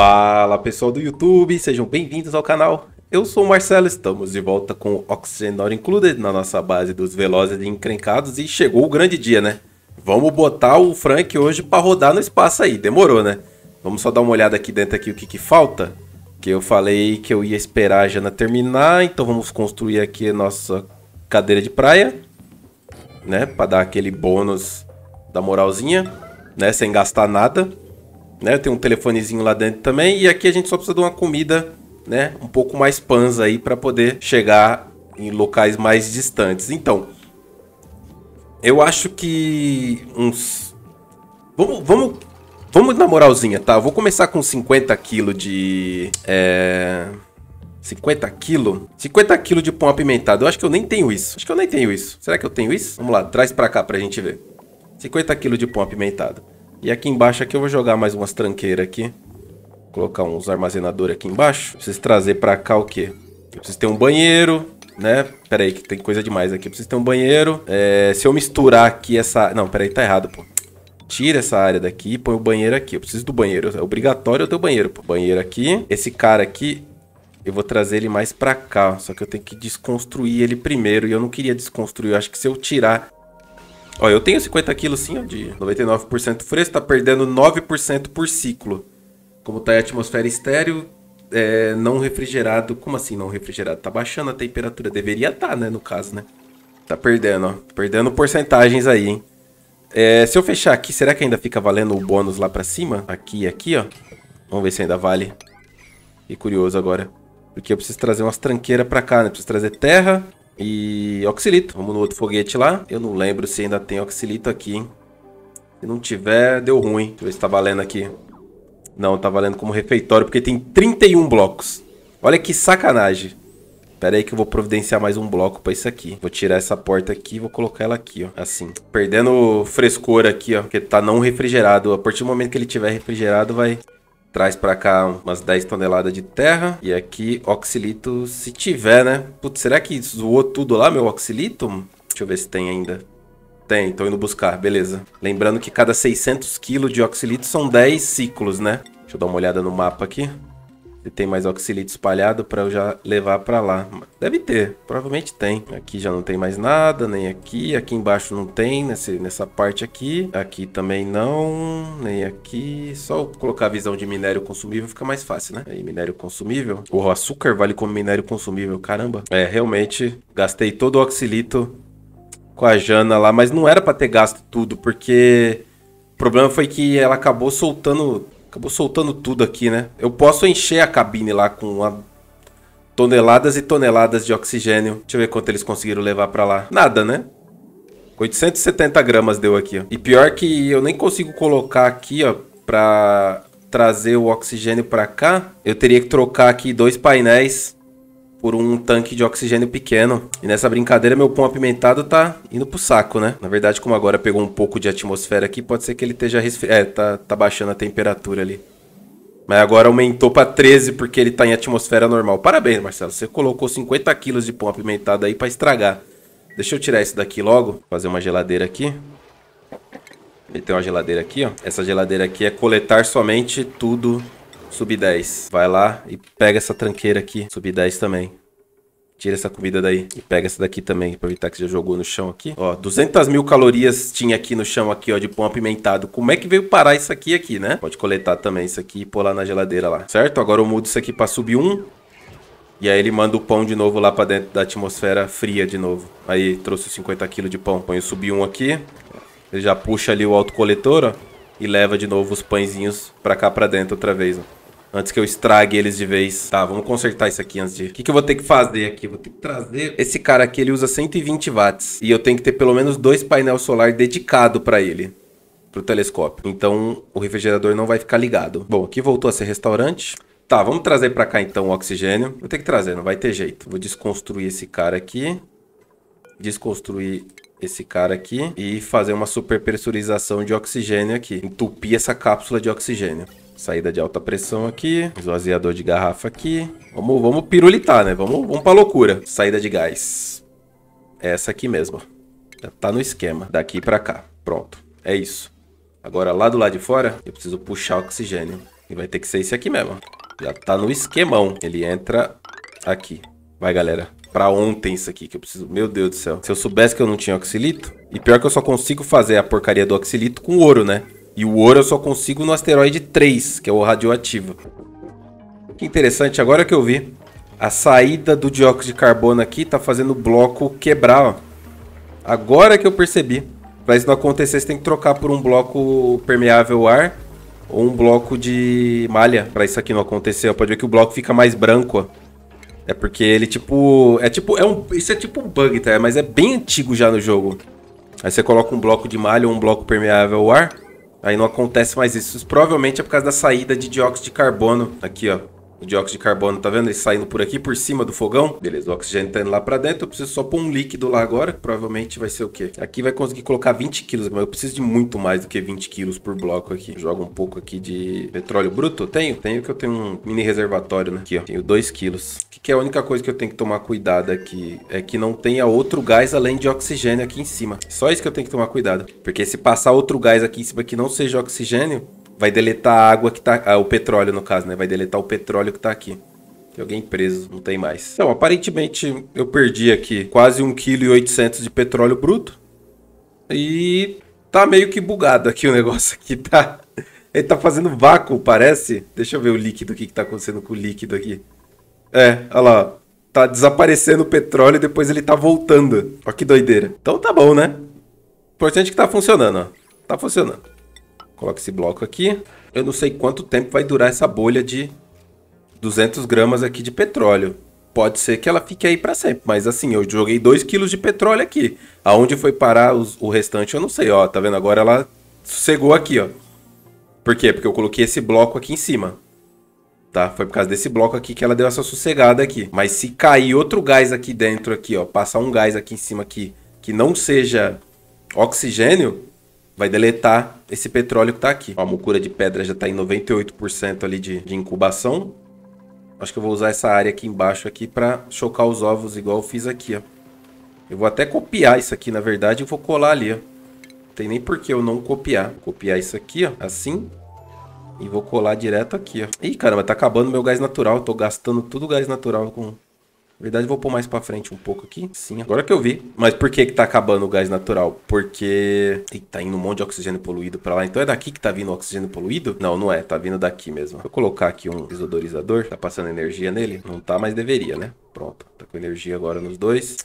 Fala pessoal do YouTube, sejam bem-vindos ao canal. Eu sou o Marcelo, estamos de volta com Oxygen Not Included na nossa base dos Velozes e Encrencados e chegou o grande dia, né? Vamos botar o Frank hoje para rodar no espaço aí, demorou, né? Vamos só dar uma olhada aqui dentro aqui o que, que falta. Que eu falei que eu ia esperar a Jana terminar, então vamos construir aqui a nossa cadeira de praia, né? Para dar aquele bônus da moralzinha, né? Sem gastar nada né? Tem um telefonezinho lá dentro também. E aqui a gente só precisa de uma comida, né? Um pouco mais panza aí para poder chegar em locais mais distantes. Então, eu acho que uns... Vamos, vamos, vamos na moralzinha, tá? Eu vou começar com 50 kg de... É... 50 kg? 50 kg de pão apimentado. Eu acho que eu nem tenho isso. Acho que eu nem tenho isso. Será que eu tenho isso? Vamos lá, traz pra cá pra gente ver. 50 kg de pão apimentado. E aqui embaixo aqui eu vou jogar mais umas tranqueiras aqui. Colocar uns armazenadores aqui embaixo. Preciso trazer pra cá o quê? Eu preciso ter um banheiro, né? Pera aí, que tem coisa demais aqui. Eu preciso ter um banheiro. É, se eu misturar aqui essa... Não, pera aí, tá errado, pô. Tira essa área daqui e põe o banheiro aqui. Eu preciso do banheiro. É obrigatório eu ter o banheiro, pô. Banheiro aqui. Esse cara aqui, eu vou trazer ele mais pra cá. Só que eu tenho que desconstruir ele primeiro. E eu não queria desconstruir. Eu acho que se eu tirar Ó, eu tenho 50 quilos sim, ó, de 99% fresco, tá perdendo 9% por ciclo. Como tá em atmosfera estéreo, é, não refrigerado. Como assim não refrigerado? Tá baixando a temperatura. Deveria tá, né, no caso, né? Tá perdendo, ó. Perdendo porcentagens aí, hein? É, se eu fechar aqui, será que ainda fica valendo o bônus lá pra cima? Aqui e aqui, ó. Vamos ver se ainda vale. Fiquei curioso agora. Porque eu preciso trazer umas tranqueiras pra cá, né? Preciso trazer terra, e oxilito. Vamos no outro foguete lá. Eu não lembro se ainda tem oxilito aqui, hein? Se não tiver, deu ruim. Deixa eu ver se tá valendo aqui. Não, tá valendo como refeitório, porque tem 31 blocos. Olha que sacanagem. Pera aí que eu vou providenciar mais um bloco pra isso aqui. Vou tirar essa porta aqui e vou colocar ela aqui, ó. Assim. Perdendo frescor aqui, ó. Porque tá não refrigerado. A partir do momento que ele tiver refrigerado, vai traz para cá umas 10 toneladas de terra. E aqui, oxilito, se tiver, né? Putz, será que zoou tudo lá, meu oxilito? Deixa eu ver se tem ainda. Tem, tô indo buscar, beleza. Lembrando que cada 600 kg de oxilito são 10 ciclos, né? Deixa eu dar uma olhada no mapa aqui. Se tem mais oxilito espalhado para eu já levar para lá. Deve ter, provavelmente tem. Aqui já não tem mais nada, nem aqui. Aqui embaixo não tem, nesse, nessa parte aqui. Aqui também não, nem aqui. Só colocar a visão de minério consumível fica mais fácil, né? Aí, minério consumível. O açúcar vale como minério consumível, caramba. É, realmente, gastei todo o oxilito com a Jana lá, mas não era para ter gasto tudo, porque o problema foi que ela acabou soltando Acabou soltando tudo aqui, né? Eu posso encher a cabine lá com uma... toneladas e toneladas de oxigênio. Deixa eu ver quanto eles conseguiram levar pra lá. Nada, né? 870 gramas deu aqui, ó. E pior que eu nem consigo colocar aqui, ó, pra trazer o oxigênio pra cá. Eu teria que trocar aqui dois painéis por um tanque de oxigênio pequeno. E nessa brincadeira, meu pão apimentado tá indo pro saco, né? Na verdade, como agora pegou um pouco de atmosfera aqui, pode ser que ele esteja resfriado. É, tá, tá baixando a temperatura ali. Mas agora aumentou pra 13 porque ele tá em atmosfera normal. Parabéns, Marcelo. Você colocou 50 quilos de pão apimentado aí pra estragar. Deixa eu tirar isso daqui logo. Fazer uma geladeira aqui. Ele tem uma geladeira aqui, ó. Essa geladeira aqui é coletar somente tudo Sub 10. Vai lá e pega essa tranqueira aqui. Sub 10 também. Tira essa comida daí e pega essa daqui também, evitar que já jogou no chão aqui. Ó, 200 mil calorias tinha aqui no chão aqui, ó, de pão apimentado. Como é que veio parar isso aqui aqui, né? Pode coletar também isso aqui e pôr lá na geladeira lá, certo? Agora eu mudo isso aqui pra sub 1. E aí ele manda o pão de novo lá pra dentro da atmosfera fria de novo. Aí, trouxe 50 quilos de pão. Põe o sub 1 aqui. Ele já puxa ali o autocoletor, ó. E leva de novo os pãezinhos pra cá pra dentro outra vez, ó. Antes que eu estrague eles de vez. Tá, vamos consertar isso aqui antes de... O que, que eu vou ter que fazer aqui? Vou ter que trazer... Esse cara aqui, ele usa 120 watts. E eu tenho que ter pelo menos dois painéis solar dedicado para ele pro telescópio. Então o refrigerador não vai ficar ligado. Bom, aqui voltou a ser restaurante. Tá, vamos trazer para cá então o oxigênio. Vou ter que trazer, não vai ter jeito. Vou desconstruir esse cara aqui. Desconstruir esse cara aqui e fazer uma superpressurização de oxigênio aqui. Entupir essa cápsula de oxigênio. Saída de alta pressão aqui. Esvaziador de garrafa aqui. Vamos, vamos pirulitar, né? Vamos, vamos pra loucura. Saída de gás. Essa aqui mesmo. Já tá no esquema. Daqui pra cá. Pronto. É isso. Agora, lá do lado de fora, eu preciso puxar o oxigênio. E vai ter que ser esse aqui mesmo. Já tá no esquemão. Ele entra aqui. Vai, galera. Pra ontem isso aqui que eu preciso. Meu Deus do céu. Se eu soubesse que eu não tinha oxilito... E pior que eu só consigo fazer a porcaria do oxilito com ouro, né? E o ouro eu só consigo no asteroide 3, que é o radioativo. Que interessante, agora que eu vi. A saída do dióxido de carbono aqui tá fazendo o bloco quebrar, ó. Agora que eu percebi. Para isso não acontecer, você tem que trocar por um bloco permeável ar ou um bloco de malha para isso aqui não acontecer. Pode ver que o bloco fica mais branco, ó. É porque ele tipo, é tipo, é um, isso é tipo um bug, tá? Mas é bem antigo já no jogo. Aí você coloca um bloco de malha ou um bloco permeável ao ar Aí não acontece mais isso. provavelmente é por causa da saída de dióxido de carbono. Aqui, ó. O dióxido de carbono, tá vendo? Ele saindo por aqui, por cima do fogão. Beleza, o oxigênio tá indo lá pra dentro. Eu preciso só pôr um líquido lá agora. Provavelmente vai ser o quê? Aqui vai conseguir colocar 20 quilos, mas eu preciso de muito mais do que 20 quilos por bloco aqui. Joga um pouco aqui de petróleo bruto. Tenho? Tenho que eu tenho um mini reservatório, né? Aqui, ó. Tenho 2 quilos que que é a única coisa que eu tenho que tomar cuidado aqui é que não tenha outro gás além de oxigênio aqui em cima. Só isso que eu tenho que tomar cuidado. Porque se passar outro gás aqui em cima que não seja oxigênio, vai deletar a água que tá... Ah, o petróleo, no caso, né? Vai deletar o petróleo que tá aqui. Tem alguém preso, não tem mais. Então, aparentemente, eu perdi aqui quase 1,8 kg de petróleo bruto. E tá meio que bugado aqui o negócio aqui, tá? Ele tá fazendo vácuo, parece. Deixa eu ver o líquido, o que, que tá acontecendo com o líquido aqui. É, olha lá. Tá desaparecendo o petróleo e depois ele tá voltando. Olha que doideira. Então tá bom, né? Importante que tá funcionando, ó. Tá funcionando. Coloca esse bloco aqui. Eu não sei quanto tempo vai durar essa bolha de 200 gramas aqui de petróleo. Pode ser que ela fique aí para sempre, mas assim, eu joguei 2 quilos de petróleo aqui. Aonde foi parar os, o restante, eu não sei, ó. Tá vendo? Agora ela cegou aqui, ó. Por quê? Porque eu coloquei esse bloco aqui em cima tá? Foi por causa desse bloco aqui que ela deu essa sossegada aqui. Mas se cair outro gás aqui dentro aqui, ó, passar um gás aqui em cima aqui que não seja oxigênio, vai deletar esse petróleo que tá aqui. Ó, a mucura de pedra já tá em 98% ali de, de incubação. Acho que eu vou usar essa área aqui embaixo aqui para chocar os ovos igual eu fiz aqui, ó. Eu vou até copiar isso aqui, na verdade, e vou colar ali, ó. Não tem nem por que eu não copiar. Vou copiar isso aqui, ó, assim. E vou colar direto aqui, ó. Ih, caramba, tá acabando meu gás natural. Tô gastando tudo o gás natural com... Na verdade, vou pôr mais pra frente um pouco aqui. Sim, agora que eu vi. Mas por que que tá acabando o gás natural? Porque... Eita, tá indo um monte de oxigênio poluído pra lá. Então é daqui que tá vindo o oxigênio poluído? Não, não é. Tá vindo daqui mesmo. Vou colocar aqui um desodorizador. Tá passando energia nele? Não tá, mas deveria, né? Pronto. Tá com energia agora nos dois.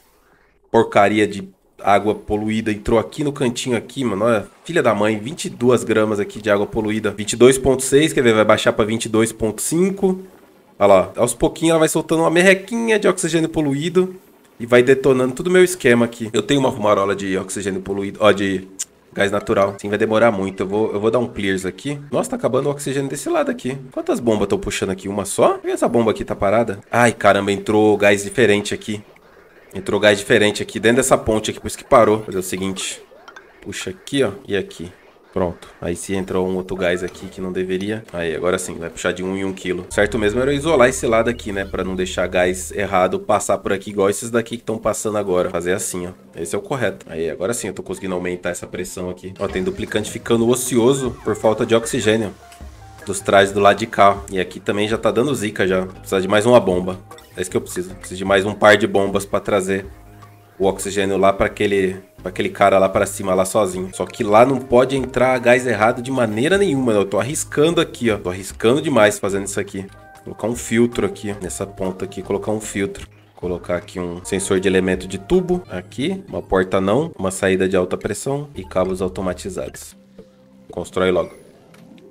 Porcaria de água poluída entrou aqui no cantinho aqui, mano. Olha, filha da mãe, 22 gramas aqui de água poluída. 22.6, quer ver? Vai baixar para 22.5. Olha lá, aos pouquinhos ela vai soltando uma merrequinha de oxigênio poluído e vai detonando todo o meu esquema aqui. Eu tenho uma fumarola de oxigênio poluído, ó, de gás natural. Sim, vai demorar muito. Eu vou, eu vou dar um clears aqui. Nossa, tá acabando o oxigênio desse lado aqui. Quantas bombas estão puxando aqui? Uma só? E essa bomba aqui tá parada? Ai, caramba, entrou gás diferente aqui. Entrou gás diferente aqui dentro dessa ponte aqui, por isso que parou. Fazer o seguinte. Puxa aqui, ó, e aqui. Pronto. Aí se entrou um outro gás aqui que não deveria. Aí, agora sim, vai puxar de 1 um em 1 um quilo. Certo mesmo era isolar esse lado aqui, né? Pra não deixar gás errado passar por aqui igual esses daqui que estão passando agora. Fazer assim, ó. Esse é o correto. Aí, agora sim eu tô conseguindo aumentar essa pressão aqui. Ó, tem duplicante ficando ocioso por falta de oxigênio dos trajes do lado de cá. E aqui também já tá dando zica já. Precisa de mais uma bomba. É isso que eu preciso. Preciso de mais um par de bombas para trazer o oxigênio lá para aquele pra aquele cara lá para cima lá sozinho. Só que lá não pode entrar gás errado de maneira nenhuma. Eu tô arriscando aqui, ó. Tô arriscando demais fazendo isso aqui. Colocar um filtro aqui nessa ponta aqui, colocar um filtro. Colocar aqui um sensor de elemento de tubo aqui, uma porta não, uma saída de alta pressão e cabos automatizados. Constrói logo.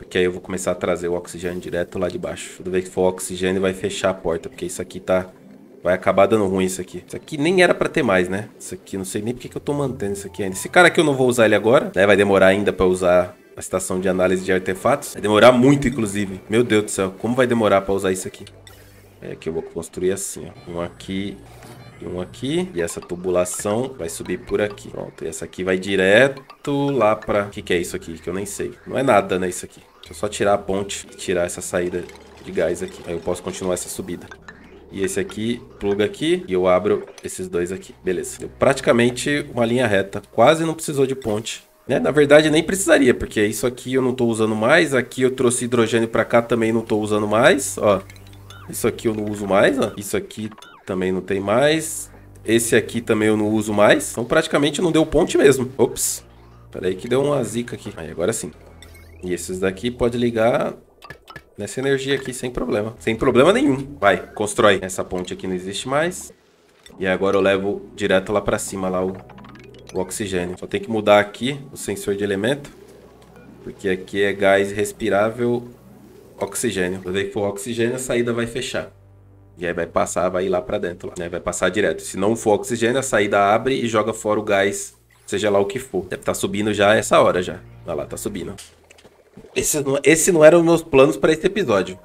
Porque aí eu vou começar a trazer o oxigênio direto lá de baixo. Tudo bem que for oxigênio, vai fechar a porta. Porque isso aqui tá... Vai acabar dando ruim isso aqui. Isso aqui nem era pra ter mais, né? Isso aqui, não sei nem porque que eu tô mantendo isso aqui ainda. Esse cara aqui eu não vou usar ele agora, né? Vai demorar ainda pra usar a estação de análise de artefatos. Vai demorar muito, inclusive. Meu Deus do céu, como vai demorar pra usar isso aqui? É que eu vou construir assim, ó. Um aqui e um aqui. E essa tubulação vai subir por aqui. Pronto, e essa aqui vai direto lá pra... O que que é isso aqui? Que eu nem sei. Não é nada, né, isso aqui. Deixa eu só tirar a ponte, tirar essa saída de gás aqui. Aí eu posso continuar essa subida. E esse aqui, pluga aqui e eu abro esses dois aqui. Beleza. Deu praticamente uma linha reta. Quase não precisou de ponte. Né? Na verdade, nem precisaria, porque isso aqui eu não estou usando mais. Aqui eu trouxe hidrogênio para cá, também não estou usando mais. Ó, isso aqui eu não uso mais. Ó. Isso aqui também não tem mais. Esse aqui também eu não uso mais. Então praticamente não deu ponte mesmo. Ops. Peraí que deu uma zica aqui. Aí agora sim. E esses daqui pode ligar nessa energia aqui sem problema. Sem problema nenhum. Vai, constrói. Essa ponte aqui não existe mais. E agora eu levo direto lá pra cima lá o, o oxigênio. Só tem que mudar aqui o sensor de elemento. Porque aqui é gás respirável oxigênio. Quando que for oxigênio, a saída vai fechar. E aí vai passar, vai ir lá pra dentro, lá, né? Vai passar direto. Se não for oxigênio, a saída abre e joga fora o gás, seja lá o que for. Deve estar tá subindo já essa hora já. Olha lá, tá subindo. Esse não, esse não eram os meus planos para esse episódio.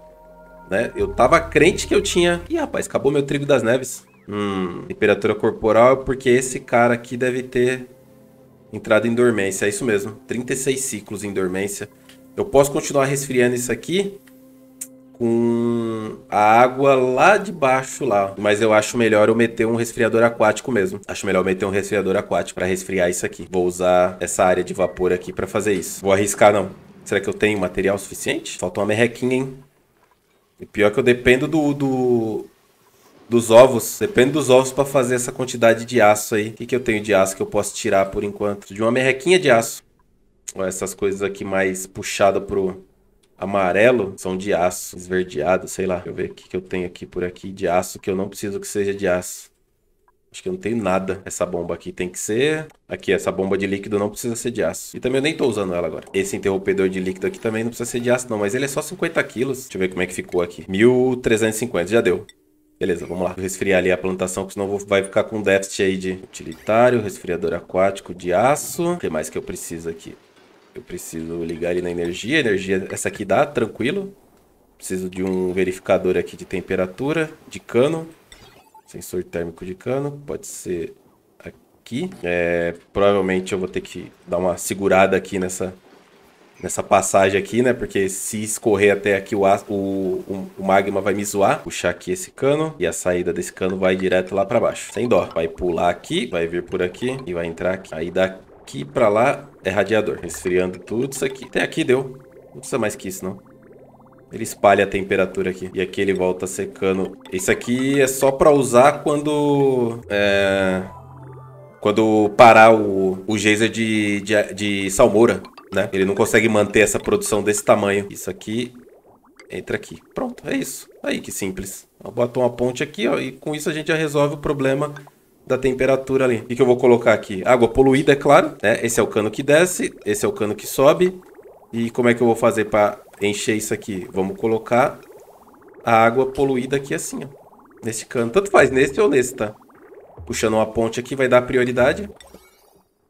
Né? Eu tava crente que eu tinha. Ih, rapaz, acabou meu trigo das neves. Hum, temperatura corporal é porque esse cara aqui deve ter entrado em dormência. É isso mesmo. 36 ciclos em dormência. Eu posso continuar resfriando isso aqui com a água lá de baixo lá. Mas eu acho melhor eu meter um resfriador aquático mesmo. Acho melhor eu meter um resfriador aquático para resfriar isso aqui. Vou usar essa área de vapor aqui para fazer isso. Vou arriscar não. Será que eu tenho material suficiente? Falta uma merrequinha, hein? E pior que eu dependo do, do dos ovos. dependo dos ovos para fazer essa quantidade de aço aí. O que, que eu tenho de aço que eu posso tirar por enquanto? De uma merrequinha de aço. Ó, essas coisas aqui mais puxadas pro amarelo são de aço, esverdeado, sei lá. Deixa eu ver o que, que eu tenho aqui por aqui de aço que eu não preciso que seja de aço. Acho que não tem nada. Essa bomba aqui tem que ser... Aqui, essa bomba de líquido não precisa ser de aço. E também eu nem tô usando ela agora. Esse interrompedor de líquido aqui também não precisa ser de aço não, mas ele é só 50 quilos. Deixa eu ver como é que ficou aqui. 1.350, já deu. Beleza, vamos lá. Vou resfriar ali a plantação, porque senão vai ficar com déficit aí de utilitário, resfriador aquático de aço. O que mais que eu preciso aqui? Eu preciso ligar ele na energia. Energia, essa aqui dá, tranquilo. Preciso de um verificador aqui de temperatura, de cano. Sensor térmico de cano, pode ser aqui. É, provavelmente eu vou ter que dar uma segurada aqui nessa, nessa passagem aqui, né? Porque se escorrer até aqui o, o, o, o magma vai me zoar. Puxar aqui esse cano e a saída desse cano vai direto lá para baixo. Sem dó. Vai pular aqui, vai vir por aqui e vai entrar aqui. Aí daqui para lá é radiador. Esfriando tudo isso aqui. Até aqui deu. Não precisa mais que isso, não. Ele espalha a temperatura aqui. E aqui ele volta secando. Isso aqui é só pra usar quando... É... Quando parar o, o geyser de, de, de salmoura, né? Ele não consegue manter essa produção desse tamanho. Isso aqui entra aqui. Pronto, é isso. Aí que simples. Bota uma ponte aqui, ó, e com isso a gente já resolve o problema da temperatura ali. O que, eu vou colocar aqui? Água poluída, é claro. Né? Esse é o cano que desce, esse é o cano que sobe. E como é que eu vou fazer para encher isso aqui. Vamos colocar a água poluída aqui assim, ó. Nesse cano. Tanto faz, nesse ou nesse, tá? Puxando uma ponte aqui vai dar prioridade.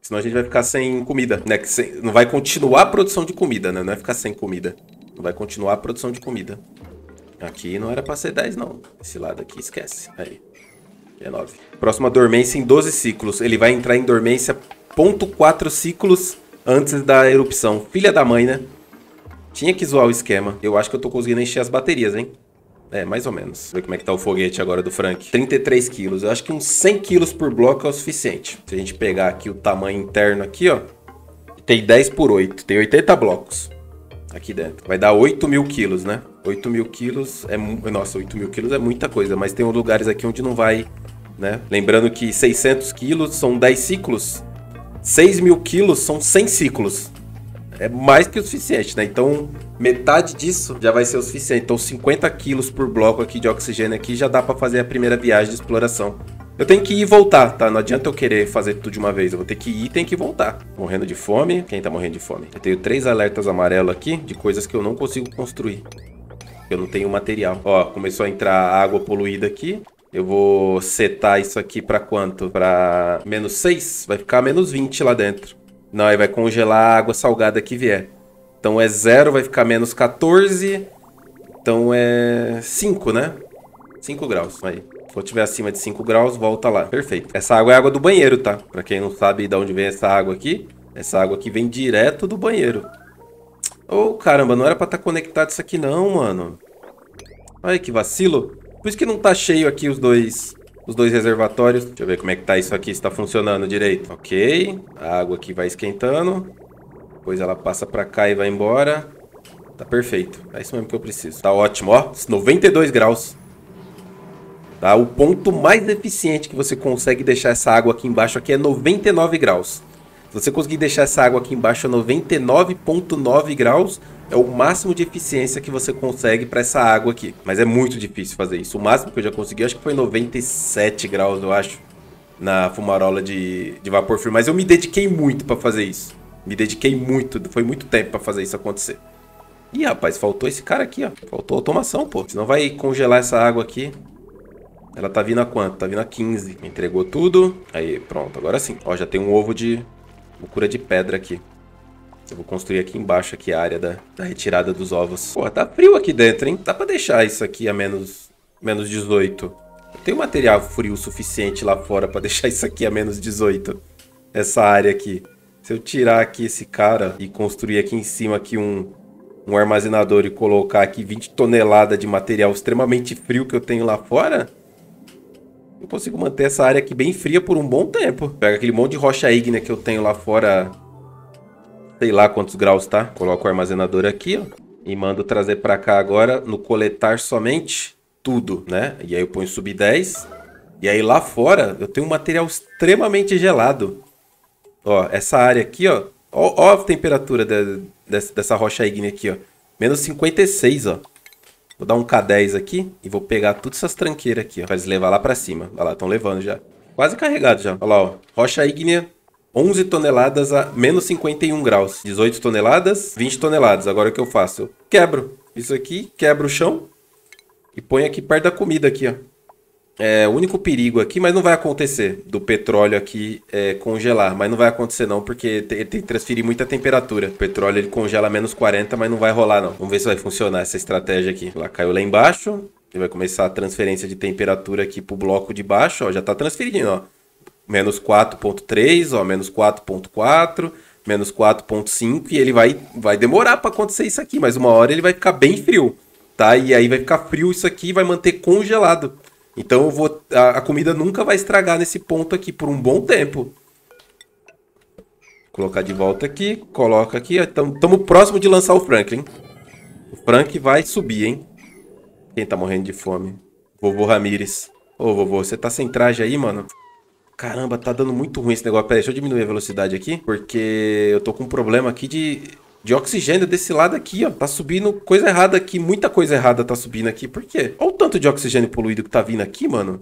Senão a gente vai ficar sem comida, né? Sem... Não vai continuar a produção de comida, né? Não vai é ficar sem comida. Não vai continuar a produção de comida. Aqui não era pra ser 10, não. Esse lado aqui, esquece. Aí. É 9. Próxima dormência em 12 ciclos. Ele vai entrar em dormência 0.4 ciclos antes da erupção. Filha da mãe, né? Tinha que zoar o esquema. Eu acho que eu tô conseguindo encher as baterias, hein? É, mais ou menos. Ver como é que tá o foguete agora do Frank. 33 quilos. Eu acho que uns 100 quilos por bloco é o suficiente. Se a gente pegar aqui o tamanho interno aqui, ó. Tem 10 por 8. Tem 80 blocos aqui dentro. Vai dar 8 mil quilos, né? 8 mil quilos é... Nossa, 8 mil quilos é muita coisa. Mas tem lugares aqui onde não vai, né? Lembrando que 600 quilos são 10 ciclos. 6 mil quilos são 100 ciclos é mais que o suficiente, né? Então, metade disso já vai ser o suficiente. Então, 50 quilos por bloco aqui de oxigênio aqui já dá para fazer a primeira viagem de exploração. Eu tenho que ir e voltar, tá? Não adianta eu querer fazer tudo de uma vez. Eu vou ter que ir e tenho que voltar. Morrendo de fome. Quem tá morrendo de fome? Eu tenho três alertas amarelos aqui de coisas que eu não consigo construir. Eu não tenho material. Ó, começou a entrar água poluída aqui. Eu vou setar isso aqui pra quanto? Pra menos 6? Vai ficar menos 20 lá dentro. Não, aí vai congelar a água salgada que vier. Então é 0, vai ficar menos 14. Então é 5, né? 5 graus, aí. Se eu tiver acima de 5 graus, volta lá. Perfeito. Essa água é água do banheiro, tá? Pra quem não sabe de onde vem essa água aqui, essa água aqui vem direto do banheiro. Ô, oh, caramba, não era pra estar tá conectado isso aqui não, mano. Olha que vacilo. Por isso que não tá cheio aqui os dois os dois reservatórios. Deixa eu ver como é que tá isso aqui, se tá funcionando direito. Ok, a água aqui vai esquentando. Depois ela passa pra cá e vai embora. Tá perfeito, é isso mesmo que eu preciso. Tá ótimo, ó, 92 graus. Tá? O ponto mais eficiente que você consegue deixar essa água aqui embaixo aqui é 99 graus. Se você conseguir deixar essa água aqui embaixo é a 99.9 graus, é o máximo de eficiência que você consegue para essa água aqui. Mas é muito difícil fazer isso. O máximo que eu já consegui, acho que foi 97 graus, eu acho, na fumarola de, de vapor firme. Mas eu me dediquei muito para fazer isso. Me dediquei muito, foi muito tempo para fazer isso acontecer. Ih, rapaz, faltou esse cara aqui, ó. Faltou automação, pô. Senão vai congelar essa água aqui. Ela tá vindo a quanto? Tá vindo a 15. Entregou tudo. Aí, pronto. Agora sim. Ó, já tem um ovo de... cura de pedra aqui. Eu vou construir aqui embaixo aqui a área da, da retirada dos ovos. Pô, tá frio aqui dentro, hein? Dá pra deixar isso aqui a menos, menos 18. Eu tenho material frio suficiente lá fora pra deixar isso aqui a menos 18. Essa área aqui. Se eu tirar aqui esse cara e construir aqui em cima aqui um, um armazenador e colocar aqui 20 toneladas de material extremamente frio que eu tenho lá fora, eu consigo manter essa área aqui bem fria por um bom tempo. Pega aquele monte de rocha ígnea que eu tenho lá fora sei lá quantos graus tá. Coloco o armazenador aqui, ó, e mando trazer para cá agora no coletar somente tudo, né? E aí eu ponho sub 10. E aí lá fora eu tenho um material extremamente gelado. Ó, essa área aqui, ó. Ó, ó a temperatura de, de, dessa rocha ígnea aqui, ó. Menos 56, ó. Vou dar um K10 aqui e vou pegar todas essas tranqueiras aqui, ó. Pra eles levar lá pra cima. Olha lá, estão levando já. Quase carregado já. Olha lá, ó. Rocha ígnea 11 toneladas a menos 51 graus. 18 toneladas, 20 toneladas. Agora o que eu faço? Eu quebro isso aqui, quebro o chão e põe aqui perto da comida aqui, ó. É o único perigo aqui, mas não vai acontecer do petróleo aqui é, congelar. Mas não vai acontecer não, porque tem, tem que transferir muita temperatura. O petróleo ele congela menos 40, mas não vai rolar não. Vamos ver se vai funcionar essa estratégia aqui. Lá caiu lá embaixo. Ele vai começar a transferência de temperatura aqui pro bloco de baixo, ó. Já tá transferindo, ó menos 4.3, ó, menos 4.4, menos 4.5 e ele vai, vai demorar para acontecer isso aqui, mas uma hora ele vai ficar bem frio, tá? E aí vai ficar frio isso aqui, vai manter congelado. Então eu vou a, a comida nunca vai estragar nesse ponto aqui por um bom tempo. Vou colocar de volta aqui, coloca aqui, estamos próximo de lançar o Franklin. O Frank vai subir, hein? Quem tá morrendo de fome? Vovô Ramires. Ô, vovô, você tá sem traje aí, mano? Caramba, tá dando muito ruim esse negócio. Peraí, deixa eu diminuir a velocidade aqui, porque eu tô com um problema aqui de, de oxigênio desse lado aqui, ó. Tá subindo coisa errada aqui, muita coisa errada tá subindo aqui. Por quê? Olha o tanto de oxigênio poluído que tá vindo aqui, mano.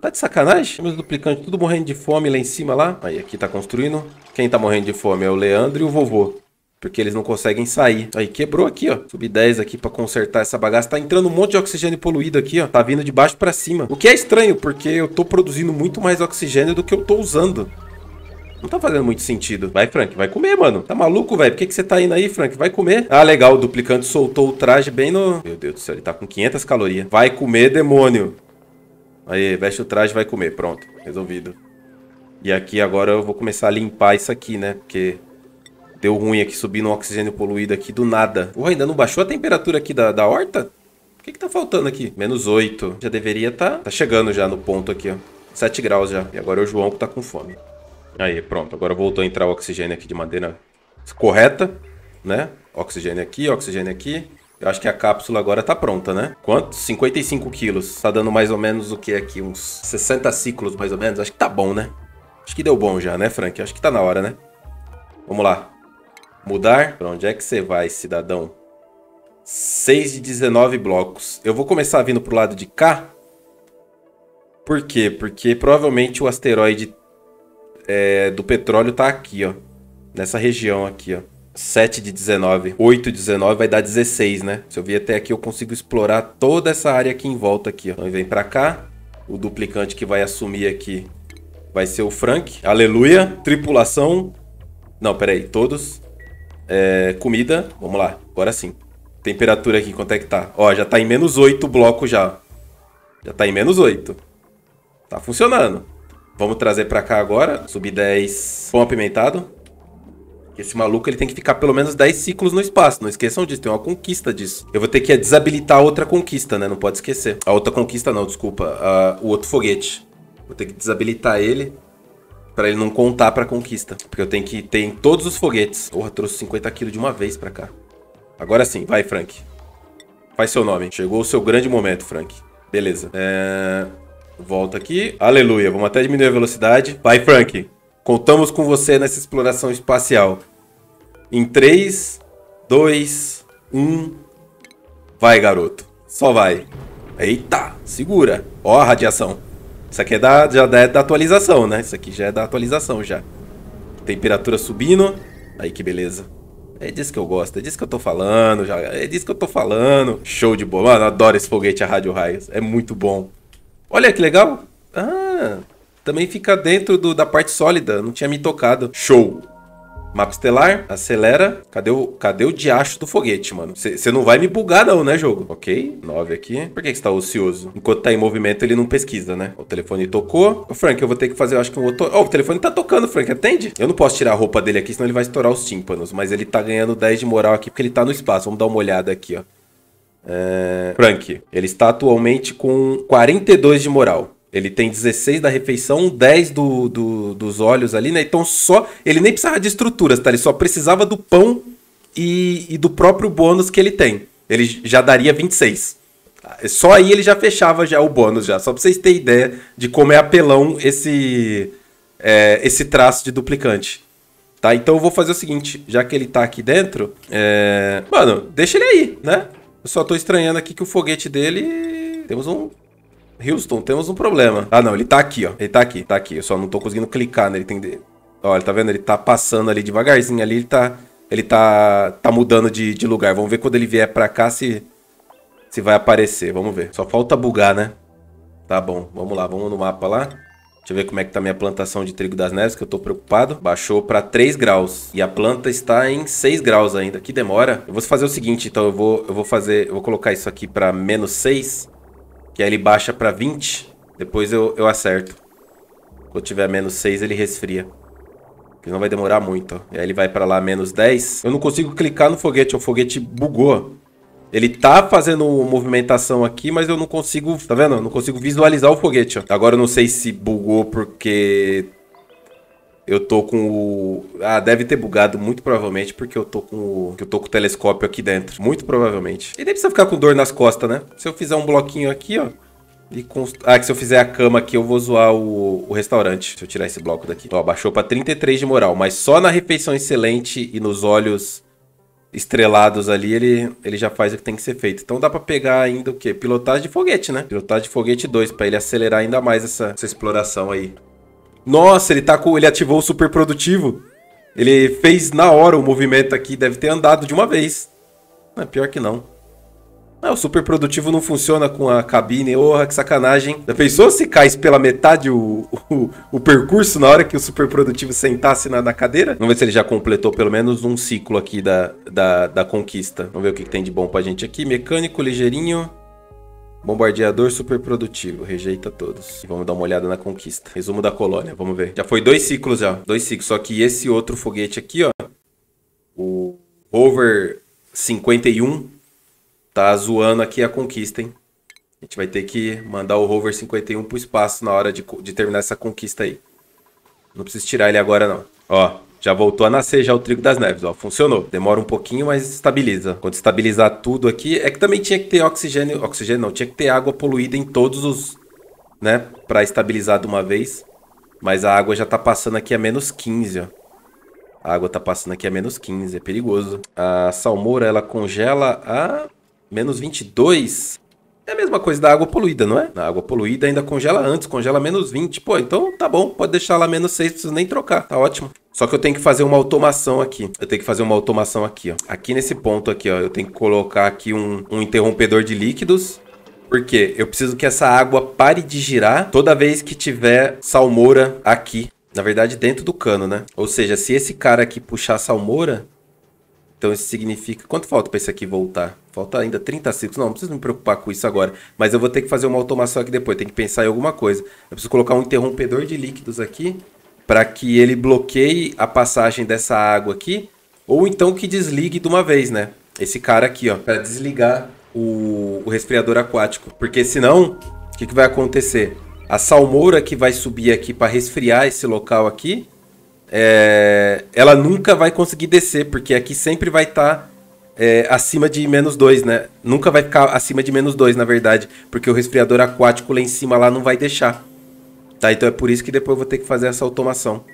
Tá de sacanagem? Meus duplicantes tudo morrendo de fome lá em cima, lá. Aí, aqui tá construindo. Quem tá morrendo de fome é o Leandro e o vovô. Porque eles não conseguem sair. Aí quebrou aqui, ó. Subi 10 aqui pra consertar essa bagaça. Tá entrando um monte de oxigênio poluído aqui, ó. Tá vindo de baixo pra cima. O que é estranho, porque eu tô produzindo muito mais oxigênio do que eu tô usando. Não tá fazendo muito sentido. Vai, Frank, vai comer, mano. Tá maluco, velho? Por que, que você tá indo aí, Frank? Vai comer. Ah, legal. O duplicante soltou o traje bem no... Meu Deus do céu, ele tá com 500 calorias. Vai comer, demônio. Aí, veste o traje vai comer. Pronto, resolvido. E aqui agora eu vou começar a limpar isso aqui, né? Porque Deu ruim aqui, subindo o oxigênio poluído aqui do nada. Ué, ainda não baixou a temperatura aqui da, da horta? O que que tá faltando aqui? Menos 8. Já deveria tá... Tá chegando já no ponto aqui, ó. 7 graus já. E agora é o João que tá com fome. Aí, pronto. Agora voltou a entrar o oxigênio aqui de maneira correta, né? Oxigênio aqui, oxigênio aqui. Eu acho que a cápsula agora tá pronta, né? Quanto? 55 quilos. Tá dando mais ou menos o que aqui? Uns 60 ciclos, mais ou menos. Acho que tá bom, né? Acho que deu bom já, né, Frank? Acho que tá na hora, né? Vamos lá. Mudar? Pra onde é que você vai, cidadão? 6 de 19 blocos. Eu vou começar vindo pro lado de cá. Por quê? Porque provavelmente o asteroide é, do petróleo tá aqui, ó. Nessa região aqui, ó. 7 de 19. 8 de 19 vai dar 16, né? Se eu vir até aqui, eu consigo explorar toda essa área aqui em volta aqui, ó. Então vem pra cá. O duplicante que vai assumir aqui vai ser o Frank. Aleluia. Tripulação. Não, peraí. Todos. É, comida, vamos lá, agora sim. Temperatura aqui, quanto é que tá? Ó, já tá em menos 8 o bloco já. Já tá em menos 8. Tá funcionando. Vamos trazer pra cá agora. Subir 10. Pão apimentado. Esse maluco ele tem que ficar pelo menos 10 ciclos no espaço. Não esqueçam disso, tem uma conquista disso. Eu vou ter que desabilitar a outra conquista, né? Não pode esquecer. A outra conquista não, desculpa. Ah, o outro foguete. Vou ter que desabilitar ele para ele não contar pra conquista. Porque eu tenho que ter em todos os foguetes. Porra, trouxe 50 quilos de uma vez pra cá. Agora sim, vai, Frank. Faz seu nome. Chegou o seu grande momento, Frank. Beleza. É... Volta aqui. Aleluia. Vamos até diminuir a velocidade. Vai, Frank. Contamos com você nessa exploração espacial. Em 3, 2, 1. Vai, garoto. Só vai. Eita, segura. Ó a radiação. Isso aqui é da, já é da atualização, né? Isso aqui já é da atualização já. Temperatura subindo. Aí que beleza. É disso que eu gosto, é disso que eu tô falando, já, é disso que eu tô falando. Show de bola. Mano, adoro esse foguete a rádio raios. É muito bom. Olha que legal. Ah, também fica dentro do, da parte sólida. Não tinha me tocado. Show. Mapa estelar, acelera. Cadê o, cadê o diacho do foguete, mano? Você não vai me bugar não, né, jogo? Ok, 9 aqui. Por que você tá ocioso? Enquanto tá em movimento, ele não pesquisa, né? O telefone tocou. Ô, Frank, eu vou ter que fazer, eu acho que um outro... Ó, oh, o telefone tá tocando, Frank, atende? Eu não posso tirar a roupa dele aqui, senão ele vai estourar os tímpanos. Mas ele tá ganhando 10 de moral aqui, porque ele tá no espaço. Vamos dar uma olhada aqui, ó. É... Frank, ele está atualmente com 42 de moral. Ele tem 16 da refeição, 10 do, do, dos olhos ali, né? Então só. Ele nem precisava de estruturas, tá? Ele só precisava do pão e, e do próprio bônus que ele tem. Ele já daria 26. Só aí ele já fechava já o bônus já. Só pra vocês terem ideia de como é apelão esse, é, esse traço de duplicante. Tá, então eu vou fazer o seguinte, já que ele tá aqui dentro, é... Mano, deixa ele aí, né? Eu só tô estranhando aqui que o foguete dele... Temos um Houston, temos um problema. Ah, não, ele tá aqui, ó. Ele tá aqui, tá aqui. Eu só não tô conseguindo clicar nele. Tem... Olha, tá vendo? Ele tá passando ali devagarzinho ali, ele tá... Ele tá, tá mudando de, de lugar. Vamos ver quando ele vier pra cá se, se vai aparecer. Vamos ver. Só falta bugar, né? Tá bom. Vamos lá. Vamos no mapa lá. Deixa eu ver como é que tá minha plantação de trigo das neves, que eu tô preocupado. Baixou para 3 graus. E a planta está em 6 graus ainda. Que demora. Eu vou fazer o seguinte, então. Eu vou, eu vou fazer... Eu vou colocar isso aqui para menos 6. Que aí ele baixa pra 20. Depois eu, eu acerto. Quando tiver menos 6, ele resfria. que não vai demorar muito. Ó. E aí ele vai pra lá menos 10. Eu não consigo clicar no foguete. O foguete bugou. Ele tá fazendo movimentação aqui, mas eu não consigo... Tá vendo? Eu não consigo visualizar o foguete, ó. Agora eu não sei se bugou porque eu tô com o. Ah, deve ter bugado muito provavelmente, porque eu tô com o. Eu tô com o telescópio aqui dentro. Muito provavelmente. E nem precisa ficar com dor nas costas, né? Se eu fizer um bloquinho aqui, ó. E const... Ah, que se eu fizer a cama aqui, eu vou zoar o, o restaurante. Deixa eu tirar esse bloco daqui. Ó, baixou pra 33 de moral, mas só na refeição excelente e nos olhos estrelados ali, ele, ele já faz o que tem que ser feito. Então dá pra pegar ainda o quê? Pilotagem de foguete, né? Pilotagem de foguete 2, pra ele acelerar ainda mais essa, essa exploração aí. Nossa, ele tá com. Ele ativou o super produtivo. Ele fez na hora o movimento aqui, deve ter andado de uma vez. É pior que não. Ah, o super produtivo não funciona com a cabine. Porra, que sacanagem. Já pensou se caísse pela metade o, o, o, percurso na hora que o super produtivo sentasse na, na, cadeira? Vamos ver se ele já completou pelo menos um ciclo aqui da, da, da conquista. Vamos ver o que, que tem de bom pra gente aqui. Mecânico, ligeirinho. Bombardeador superprodutivo, rejeita todos. E vamos dar uma olhada na conquista. Resumo da colônia, vamos ver. Já foi dois ciclos já, dois ciclos. Só que esse outro foguete aqui, ó, o Rover 51, tá zoando aqui a conquista, hein? A gente vai ter que mandar o Rover 51 pro espaço na hora de, de terminar essa conquista aí. Não precisa tirar ele agora, não. Ó, já voltou a nascer já o trigo das neves, ó. Funcionou. Demora um pouquinho, mas estabiliza. Quando estabilizar tudo aqui, é que também tinha que ter oxigênio, oxigênio não, tinha que ter água poluída em todos os, né, para estabilizar de uma vez. Mas a água já tá passando aqui a menos 15, ó. A água tá passando aqui a menos 15, é perigoso. A salmoura, ela congela a menos 22. É a mesma coisa da água poluída, não é? A água poluída ainda congela antes, congela menos 20. Pô, então tá bom, pode deixar lá menos 6, não precisa nem trocar, tá ótimo. Só que eu tenho que fazer uma automação aqui. Eu tenho que fazer uma automação aqui, ó. Aqui nesse ponto aqui, ó. Eu tenho que colocar aqui um, um interrompedor de líquidos. Porque eu preciso que essa água pare de girar toda vez que tiver salmoura aqui. Na verdade, dentro do cano, né? Ou seja, se esse cara aqui puxar a salmoura... Então isso significa... Quanto falta para esse aqui voltar? Falta ainda 30 ciclos. Não, não preciso me preocupar com isso agora. Mas eu vou ter que fazer uma automação aqui depois. Tem que pensar em alguma coisa. Eu preciso colocar um interrompedor de líquidos aqui para que ele bloqueie a passagem dessa água aqui, ou então que desligue de uma vez, né? Esse cara aqui, ó, para desligar o, o, resfriador aquático, porque senão o que, que vai acontecer? A salmoura que vai subir aqui para resfriar esse local aqui, é, ela nunca vai conseguir descer, porque aqui sempre vai estar tá, é, acima de menos 2, né? Nunca vai ficar acima de menos 2, na verdade, porque o resfriador aquático lá em cima lá não vai deixar. Tá? Então é por isso que depois eu vou ter que fazer essa automação.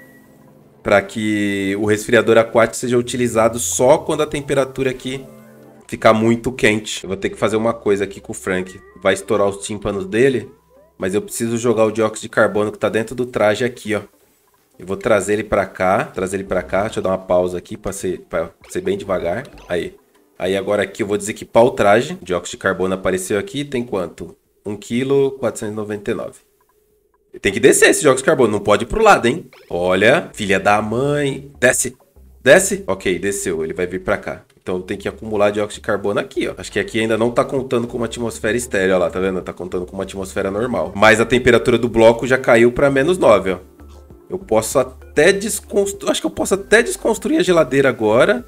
Para que o resfriador aquático seja utilizado só quando a temperatura aqui ficar muito quente. Eu vou ter que fazer uma coisa aqui com o Frank. Vai estourar os tímpanos dele, mas eu preciso jogar o dióxido de carbono que tá dentro do traje aqui, ó. Eu vou trazer ele para cá, trazer ele para cá. Deixa eu dar uma pausa aqui para ser, ser bem devagar. Aí. Aí agora aqui eu vou desequipar o traje. O dióxido de carbono apareceu aqui, tem quanto? 1,499 kg. Tem que descer esse jogos de carbono. Não pode ir pro lado, hein? Olha, filha da mãe. Desce. Desce? Ok, desceu. Ele vai vir pra cá. Então tem que acumular dióxido de carbono aqui, ó. Acho que aqui ainda não tá contando com uma atmosfera estéreo, ó lá, tá vendo? Tá contando com uma atmosfera normal. Mas a temperatura do bloco já caiu pra menos 9, ó. Eu posso até desconstruir... Acho que eu posso até desconstruir a geladeira agora.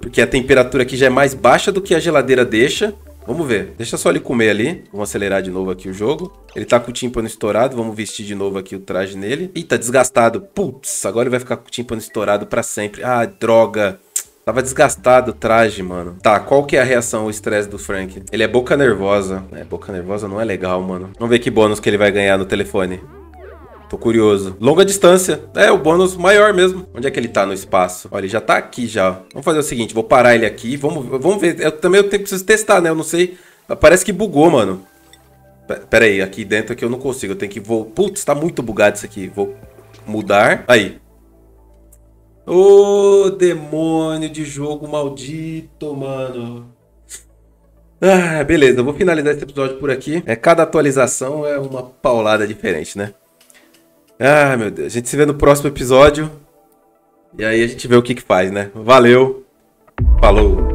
Porque a temperatura aqui já é mais baixa do que a geladeira deixa. Vamos ver. Deixa só ele comer ali. Vamos acelerar de novo aqui o jogo. Ele tá com o tímpano estourado. Vamos vestir de novo aqui o traje nele. Ih, tá desgastado. Putz, agora ele vai ficar com o tímpano estourado pra sempre. Ah, droga. Tava desgastado o traje, mano. Tá, qual que é a reação, o estresse do Frank? Ele é boca nervosa. É, boca nervosa não é legal, mano. Vamos ver que bônus que ele vai ganhar no telefone. Tô curioso. Longa distância. É, o bônus maior mesmo. Onde é que ele tá no espaço? Olha, ele já tá aqui já. Vamos fazer o seguinte, vou parar ele aqui. Vamos, vamos ver. Eu também eu preciso testar, né? Eu não sei. Parece que bugou, mano. Pera aí, aqui dentro é que eu não consigo. Eu tenho que... Vou... Putz, tá muito bugado isso aqui. Vou mudar. Aí. Ô, oh, demônio de jogo maldito, mano. Ah, beleza, eu vou finalizar esse episódio por aqui. É, cada atualização é uma paulada diferente, né? Ah, meu Deus. A gente se vê no próximo episódio. E aí a gente vê o que, que faz, né? Valeu. Falou.